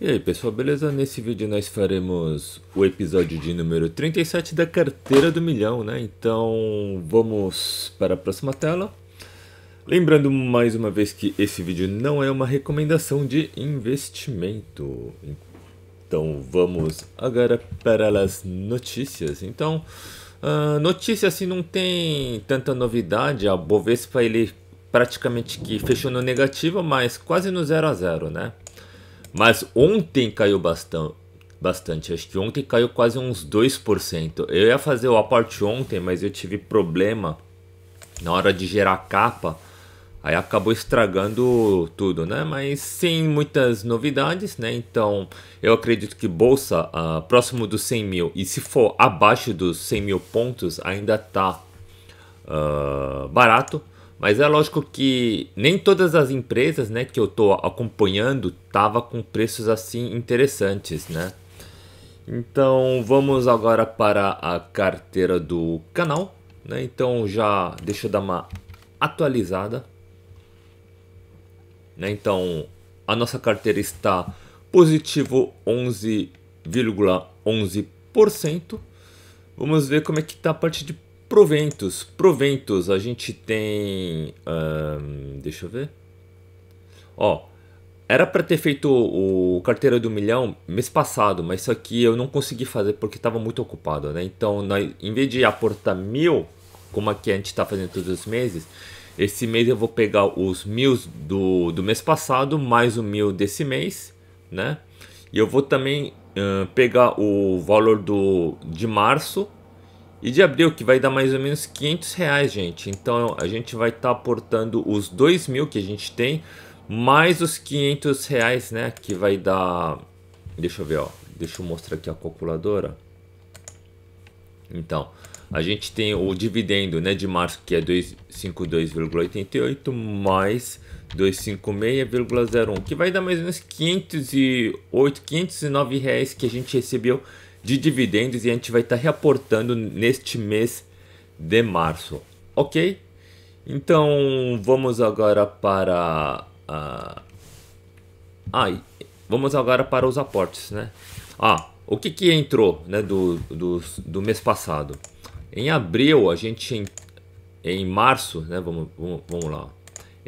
E aí pessoal, beleza? Nesse vídeo nós faremos o episódio de número 37 da carteira do milhão, né? Então vamos para a próxima tela. Lembrando mais uma vez que esse vídeo não é uma recomendação de investimento. Então vamos agora para as notícias. Então, uh, notícia assim não tem tanta novidade. A Bovespa ele praticamente que fechou no negativo, mas quase no 0 a 0, né? Mas ontem caiu bastante. Bastante, acho que ontem caiu quase uns 2%. Eu ia fazer o aporte ontem, mas eu tive problema na hora de gerar capa. Aí acabou estragando tudo, né? Mas sem muitas novidades, né? Então eu acredito que bolsa ah, próximo dos 100 mil e se for abaixo dos 100 mil pontos ainda tá ah, barato. Mas é lógico que nem todas as empresas né, que eu estou acompanhando tava com preços assim interessantes, né? Então vamos agora para a carteira do canal, né? Então já deixa eu dar uma atualizada, né? Então a nossa carteira está positivo 11,11%. ,11%. Vamos ver como é que está a parte de Proventos, proventos, a gente tem. deixa eu ver. Ó, era para ter feito o Carteira do Milhão mês passado, mas isso aqui eu não consegui fazer porque estava muito ocupado, né? Então, na, em vez de aportar mil, como aqui a gente está fazendo todos os meses, esse mês eu vou pegar os mil do, do mês passado mais o mil desse mês, né? E eu vou também uh, pegar o valor do de março e de abril, que vai dar mais ou menos 500 reais, gente. Então a gente vai estar tá aportando os 2 mil que a gente tem, mais os 500 reais, né? Que vai dar. Deixa eu ver, ó. Deixa eu mostrar aqui a calculadora. Então, a gente tem o dividendo né, de março que é 252,88 mais 256,01, que vai dar mais ou menos 508, 509 reais que a gente recebeu de dividendos e a gente vai estar tá reportando neste mês de março, ok? Então vamos agora para a... ah, vamos agora para os aportes, né? Ah, o que que entrou, né, do, do, do mês passado? Em abril a gente em, em março, né? Vamos, vamos, vamos lá.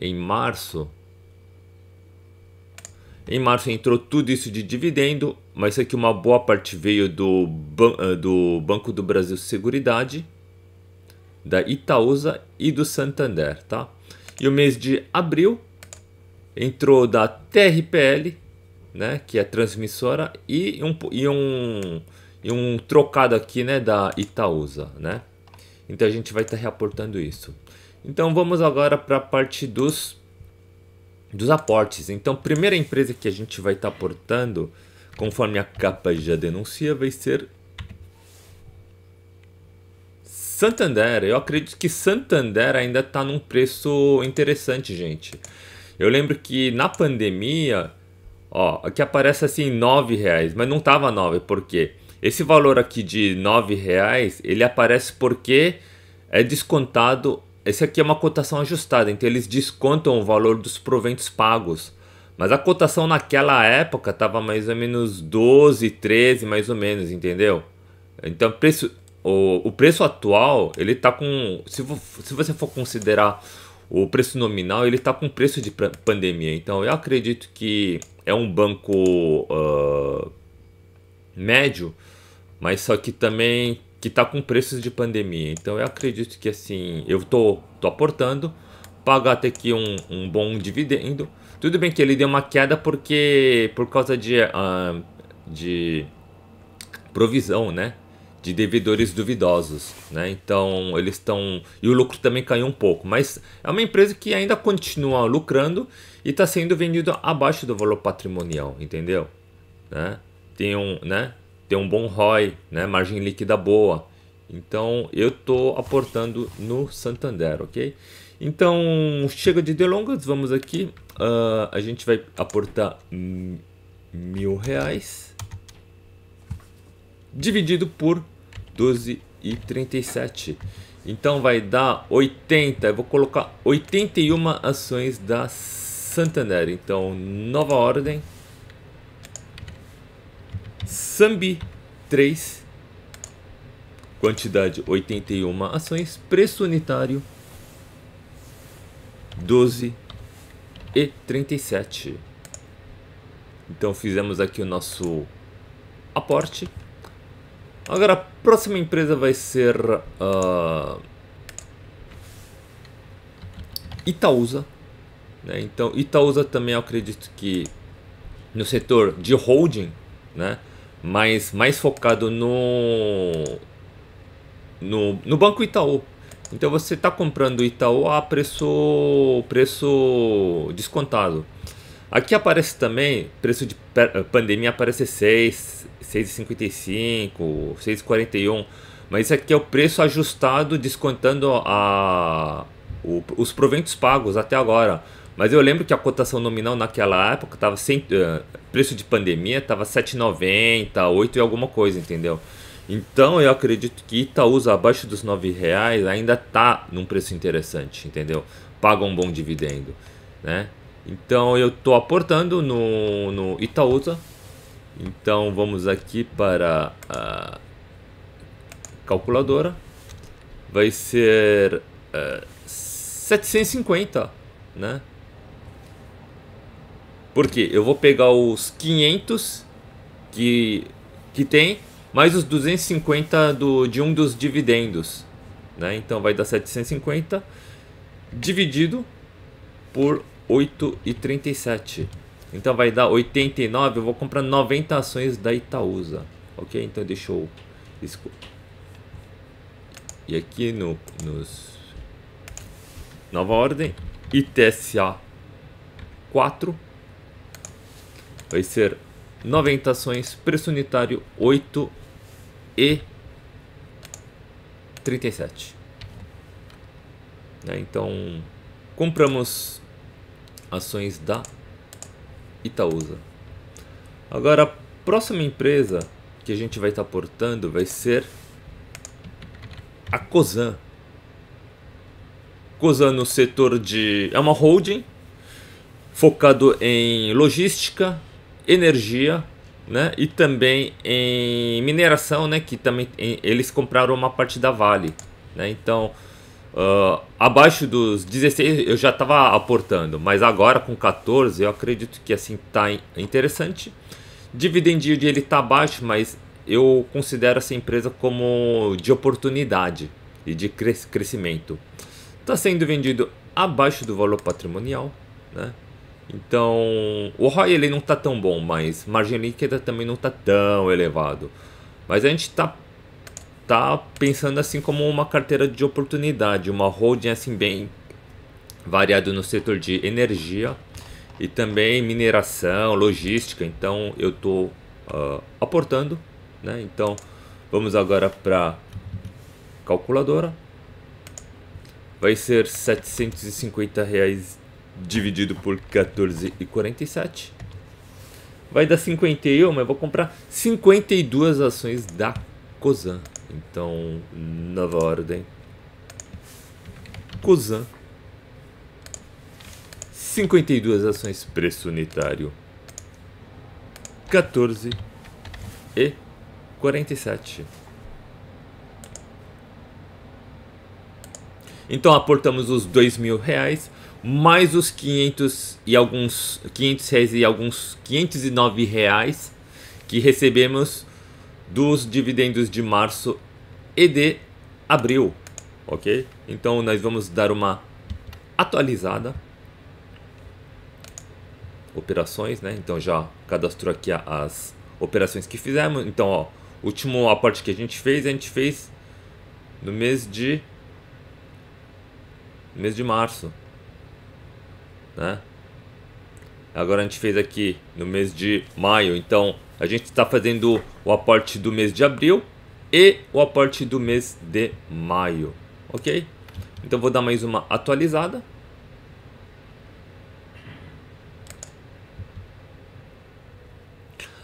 Em março em março entrou tudo isso de dividendo, mas aqui uma boa parte veio do, eh, do Banco do Brasil Seguridade, da Itaúsa e do Santander, tá? E o mês de abril entrou da TRPL, né, que é a transmissora, e um, e um, e um trocado aqui né, da Itaúsa, né? Então a gente vai estar tá reportando isso. Então vamos agora para a parte dos dos aportes. Então, primeira empresa que a gente vai estar tá aportando, conforme a capa já denuncia, vai ser Santander. Eu acredito que Santander ainda está num preço interessante, gente. Eu lembro que na pandemia, ó, aqui aparece assim nove reais, mas não tava nove, por quê? Esse valor aqui de nove reais, ele aparece porque é descontado esse aqui é uma cotação ajustada, então eles descontam o valor dos proventos pagos. Mas a cotação naquela época estava mais ou menos 12, 13, mais ou menos, entendeu? Então preço, o, o preço atual, ele tá com. Se, vo, se você for considerar o preço nominal, ele está com preço de pandemia. Então eu acredito que é um banco uh, médio, mas só que também que está com preços de pandemia. Então eu acredito que assim, eu tô, tô aportando, pagar até aqui um, um bom dividendo. Tudo bem que ele deu uma queda porque por causa de, uh, de provisão, né? De devedores duvidosos, né? Então eles estão e o lucro também caiu um pouco, mas é uma empresa que ainda continua lucrando e está sendo vendido abaixo do valor patrimonial, entendeu? Né? Tem um, né? ter um bom ROI, né? margem líquida boa. Então eu estou aportando no Santander, ok? Então chega de delongas, vamos aqui. Uh, a gente vai aportar mil reais dividido por 12,37. Então vai dar 80. Eu vou colocar 81 ações da Santander. Então nova ordem. Sambi 3, quantidade 81 ações, preço unitário 12,37. e Então fizemos aqui o nosso aporte. Agora a próxima empresa vai ser uh, Itaúsa. Né? Então Itaúsa também eu acredito que no setor de holding, né? mas mais focado no, no, no Banco Itaú. Então você está comprando Itaú a preço, preço descontado. Aqui aparece também, preço de eh, pandemia aparece 6, 6,55, 6,41, mas isso aqui é o preço ajustado descontando a, o, os proventos pagos até agora. Mas eu lembro que a cotação nominal naquela época tava sem uh, eh, preço de pandemia tava 7,90, 8 e alguma coisa, entendeu? Então eu acredito que Itaúsa abaixo dos 9 reais ainda tá num preço interessante, entendeu? Paga um bom dividendo, né? Então eu tô aportando no, no Itaúsa. Então vamos aqui para a calculadora. Vai ser uh, eh, 750, né? Por quê? Eu vou pegar os 500 que, que tem, mais os 250 do, de um dos dividendos. Né? Então vai dar 750 dividido por 8,37. Então vai dar 89, eu vou comprar 90 ações da Itaúsa. Ok? Então deixa eu... E aqui no, nos... Nova ordem. ITSA 4 vai ser 90 ações, preço unitário 8 e 37. Né? Então, compramos ações da Itaúsa. Agora, a próxima empresa que a gente vai estar tá portando vai ser a Cosan. Cosan no setor de... é uma holding focado em logística, energia né? e também em mineração, né? que também em, eles compraram uma parte da Vale. Né? Então, uh, abaixo dos 16 eu já estava aportando, mas agora com 14 eu acredito que assim está interessante. Dividend yield ele está baixo, mas eu considero essa empresa como de oportunidade e de cres crescimento. Está sendo vendido abaixo do valor patrimonial, né? Então, o ROI ele não está tão bom, mas margem líquida também não está tão elevado. Mas a gente está tá pensando assim como uma carteira de oportunidade, uma holding assim bem variado no setor de energia e também mineração, logística. Então, eu estou uh, ah, aportando, né? Então, vamos agora para calculadora. Vai ser 750 reais dividido por 14,47 vai dar 51, mas eu vou comprar 52 ações da Cozan. Então, nova ordem. Cozan. 52 ações, preço unitário. 14 e 47. Então aportamos os dois mil reais mais os 500 e alguns 500 reais e alguns 509 reais que recebemos dos dividendos de março e de abril, ok? Então nós vamos dar uma atualizada operações, né? Então já cadastrou aqui as operações que fizemos. Então, ó, último aporte que a gente fez, a gente fez no mês de mês de março, né? Agora a gente fez aqui no mês de maio, então a gente está fazendo o aporte do mês de abril e o aporte do mês de maio, ok? Então vou dar mais uma atualizada.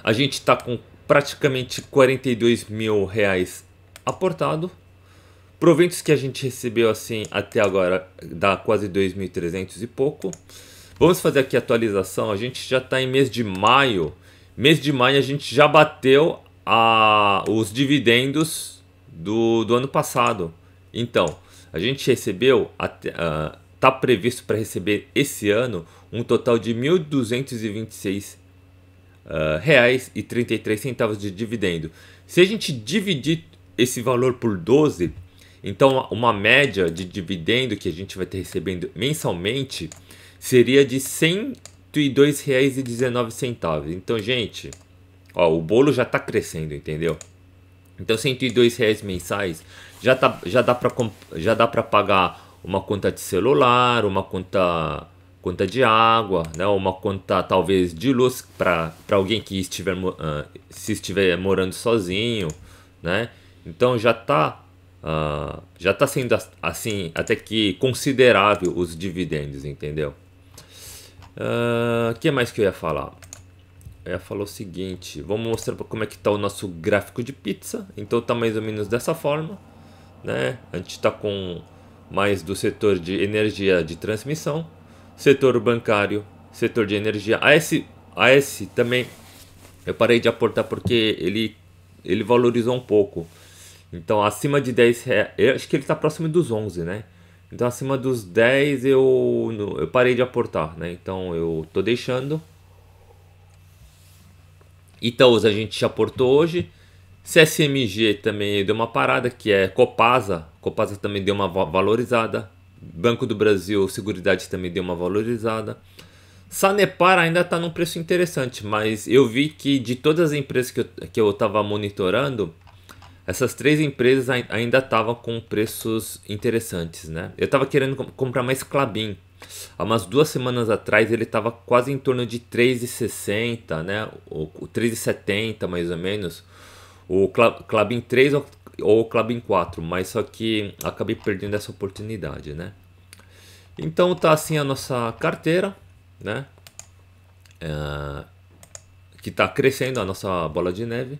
A gente está com praticamente 42 mil reais aportado. Proventos que a gente recebeu assim até agora dá quase 2.300 e pouco. Vamos fazer aqui a atualização. A gente já está em mês de maio. Mês de maio a gente já bateu a, os dividendos do, do ano passado. Então, a gente recebeu, está ah, uh, previsto para receber esse ano um total de R$ 1.226 uh, reais e 33 centavos de dividendo. Se a gente dividir esse valor por 12, então, uma média de dividendo que a gente vai ter recebendo mensalmente seria de R$ 102,19. Então, gente, ó, o bolo já está crescendo, entendeu? Então, R$ 102,00 mensais já, tá, já dá para já dá para pagar uma conta de celular, uma conta conta de água, né? uma conta talvez de luz para alguém que estiver uh, se estiver morando sozinho, né? Então já tá uh, já está sendo assim até que considerável os dividendos, entendeu? O uh, ah, que mais que eu ia falar? Eu ia falar o seguinte, vamos mostrar como é que está o nosso gráfico de pizza. Então está mais ou menos dessa forma, né? A gente está com mais do setor de energia de transmissão, setor bancário, setor de energia. AS, AS também eu parei de aportar porque ele, ele valorizou um pouco. Então, acima de 10 reais, eu acho que ele está próximo dos 11, né? Então, acima dos 10 eu, eu parei de aportar, né? Então, eu tô deixando. Itaúsa a gente já aportou hoje. CSMG também deu uma parada, que é Copasa. Copasa também deu uma valorizada. Banco do Brasil, Seguridade também deu uma valorizada. Sanepar ainda está num preço interessante, mas eu vi que de todas as empresas que eu estava monitorando, essas três empresas ainda estavam com preços interessantes, né? Eu estava querendo comprar mais Clabin. Há umas duas semanas atrás ele estava quase em torno de 3,60, né? Ou 3,70 mais ou menos. O Clabin 3 ou, Clabin 4, mas só que acabei perdendo essa oportunidade, né? Então tá assim a nossa carteira, né? É, que está crescendo a nossa bola de neve.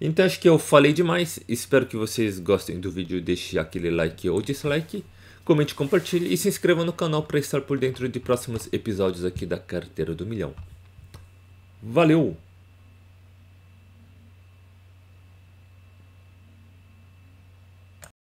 Então acho que eu falei demais. Espero que vocês gostem do vídeo. Deixe aquele like ou dislike. Comente, compartilhe e se inscreva no canal para estar por dentro de próximos episódios aqui da Carteira do Milhão. Valeu!